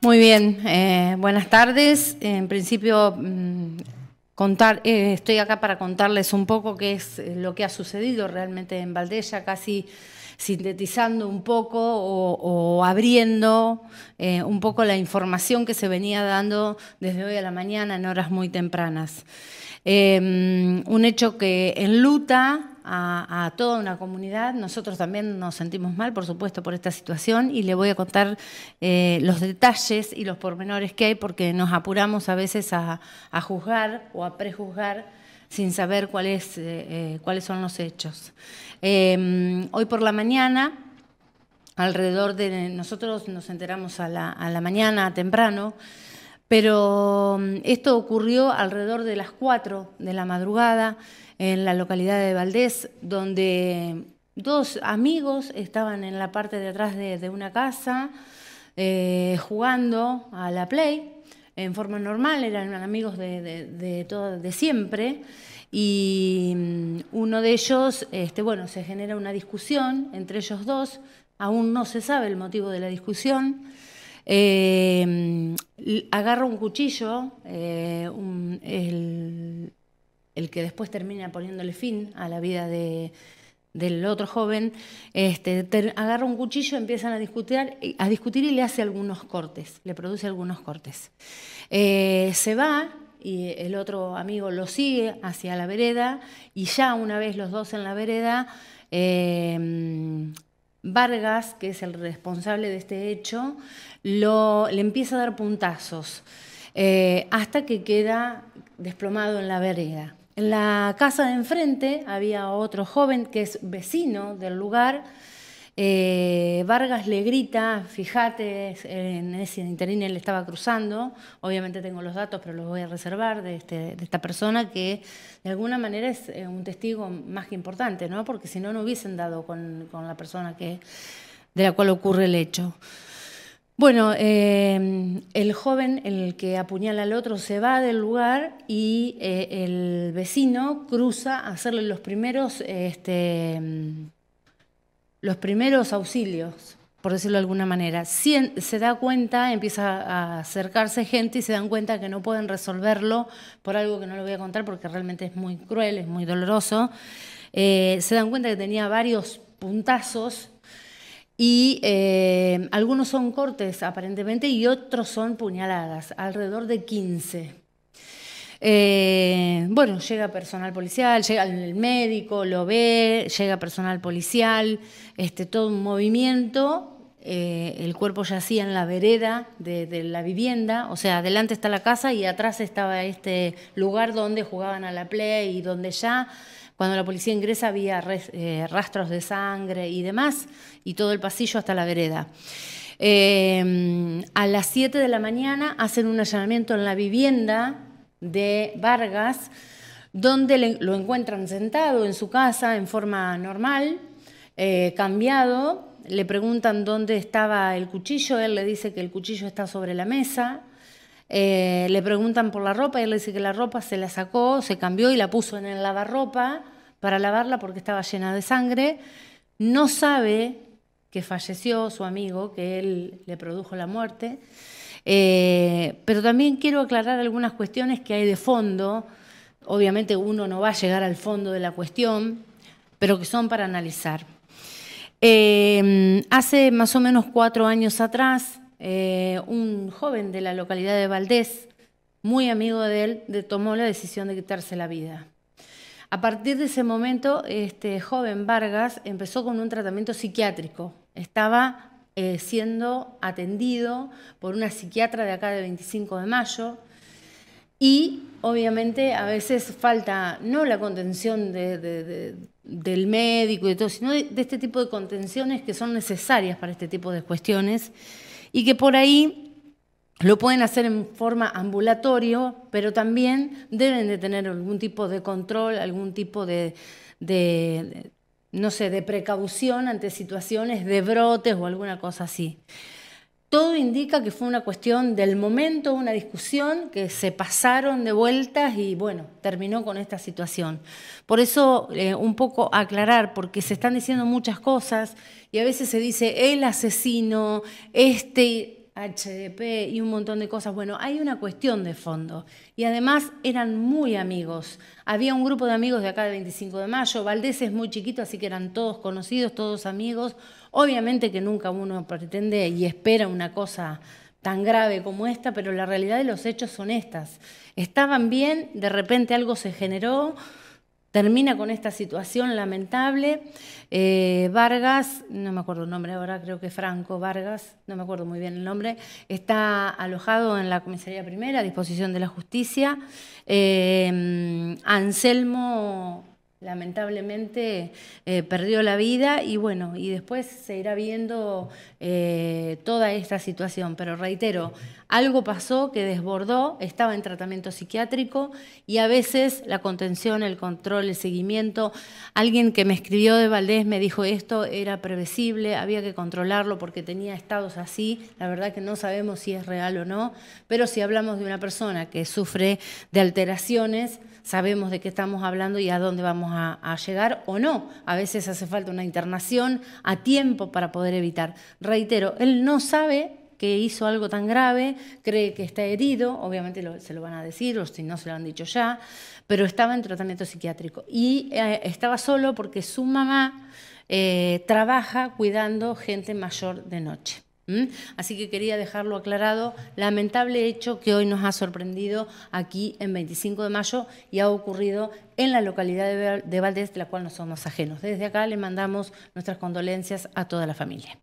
Muy bien, eh, buenas tardes. En principio, mm, contar, eh, estoy acá para contarles un poco qué es eh, lo que ha sucedido realmente en Valdella, casi sintetizando un poco o, abriendo un poco la información que se venía dando desde hoy a la mañana en horas muy tempranas. Mm, un hecho que en luta a, toda una comunidad. Nosotros también nos sentimos mal, por supuesto, por esta situación y le voy a contar eh, los detalles y los pormenores que hay porque nos apuramos a veces a, juzgar o a prejuzgar sin saber cuál eh, eh, cuáles son los hechos. Em, hoy por la mañana... Alrededor de nosotros nos enteramos a la, a la mañana temprano pero mm, esto ocurrió alrededor de las 4 de la madrugada en la localidad de Valdés, donde dos amigos estaban en la parte de atrás de, una casa eh, jugando a la play en forma normal, eran amigos de, siempre. Y mm, uno de ellos, este, bueno, se genera una discusión entre ellos dos, aún no se sabe el motivo de la discusión. Eh, agarra un cuchillo, eh, el, que después termina poniéndole fin a la vida del otro joven, este, agarra un cuchillo, empiezan a discutir, a discutir y le hace algunos cortes, le produce algunos cortes. Eh, se va y el otro amigo lo sigue hacia la vereda y ya una vez los dos en la vereda, Vargas, que es el responsable de este hecho, le empieza a dar puntazos eh, hasta que queda desplomado en la vereda. En la casa de enfrente había otro joven que es vecino del lugar eh, Vargas le grita, fíjate, en ese interín él estaba cruzando, obviamente tengo los datos, pero los voy a reservar de, este, esta persona que de alguna manera es eh, un testigo más que importante, ¿no? porque si no, no hubiesen dado con, la persona que, de la cual ocurre el hecho. Bueno, eh, el joven, el que apuñala al otro, se va del lugar y el vecino cruza a hacerle los primeros... Este, los primeros auxilios, por decirlo de alguna manera. se da cuenta, empieza a acercarse gente y se dan cuenta que no pueden resolverlo por algo que no lo voy a contar porque realmente es muy cruel, es muy doloroso. Eh, se dan cuenta que tenía varios puntazos y eh, algunos son cortes aparentemente y otros son puñaladas, alrededor de 15. Eh, bueno, llega personal policial, llega el médico, lo ve, llega personal policial, este, todo un movimiento. Eh, el cuerpo yacía en la vereda de, la vivienda, o sea, adelante está la casa y atrás estaba este lugar donde jugaban a la play y donde ya cuando la policía ingresa había eh, rastros de sangre y demás, y todo el pasillo hasta la vereda. a las 7 de la mañana hacen un allanamiento en la vivienda de Vargas, donde lo encuentran sentado en su casa en forma normal, eh, cambiado, le preguntan dónde estaba el cuchillo, él le dice que el cuchillo está sobre la mesa, eh, le preguntan por la ropa, él le dice que la ropa se la sacó, se cambió y la puso en el lavarropa para lavarla porque estaba llena de sangre, no sabe que falleció su amigo, que él le produjo la muerte. Eh, pero también quiero aclarar algunas cuestiones que hay de fondo. Obviamente uno no va a llegar al fondo de la cuestión, pero que son para analizar. Eh, hace más o menos cuatro años atrás, eh, un joven de la localidad de Valdés, muy amigo de él, tomó la decisión de quitarse la vida. A partir de ese momento, este joven Vargas empezó con un tratamiento psiquiátrico. Estaba eh, siendo atendido por una psiquiatra de acá de 25 de mayo. Y obviamente a veces falta no la contención del médico y todo, sino de, este tipo de contenciones que son necesarias para este tipo de cuestiones y que por ahí lo pueden hacer en forma ambulatorio, pero también deben de tener algún tipo de control, algún tipo de, no sé, de precaución ante situaciones de brotes o alguna cosa así. Todo indica que fue una cuestión del momento, una discusión, que se pasaron de vueltas y bueno, terminó con esta situación. Por eso eh, un poco aclarar, porque se están diciendo muchas cosas y a veces se dice el asesino, este, HDP y un montón de cosas. Bueno, hay una cuestión de fondo. Y además eran muy amigos. Había un grupo de amigos de acá de 25 de mayo. Valdés es muy chiquito, así que eran todos conocidos, todos amigos. Obviamente que nunca uno pretende y espera una cosa tan grave como esta, pero la realidad de los hechos son estas. Estaban bien, de repente algo se generó termina con esta situación lamentable. Eh, Vargas, no me acuerdo el nombre ahora, creo que Franco Vargas, no me acuerdo muy bien el nombre, está alojado en la comisaría primera a disposición de la justicia. Eh, Anselmo lamentablemente eh, perdió la vida y bueno, y después se irá viendo eh, toda esta situación. Pero reitero, algo pasó que desbordó, estaba en tratamiento psiquiátrico y a veces la contención, el control, el seguimiento, alguien que me escribió de Valdés me dijo esto era previsible, había que controlarlo porque tenía estados así, la verdad que no sabemos si es real o no, pero si hablamos de una persona que sufre de alteraciones, sabemos de qué estamos hablando y a dónde vamos a, llegar o no. A veces hace falta una internación a tiempo para poder evitar. Reitero, él no sabe que hizo algo tan grave, cree que está herido, obviamente se lo van a decir o si no se lo han dicho ya, pero estaba en tratamiento psiquiátrico y eh, estaba solo porque su mamá eh, trabaja cuidando gente mayor de noche. Así que quería dejarlo aclarado, lamentable hecho que hoy nos ha sorprendido aquí en 25 de mayo y ha ocurrido en la localidad de Valdés, de la cual no somos ajenos. Desde acá le mandamos nuestras condolencias a toda la familia.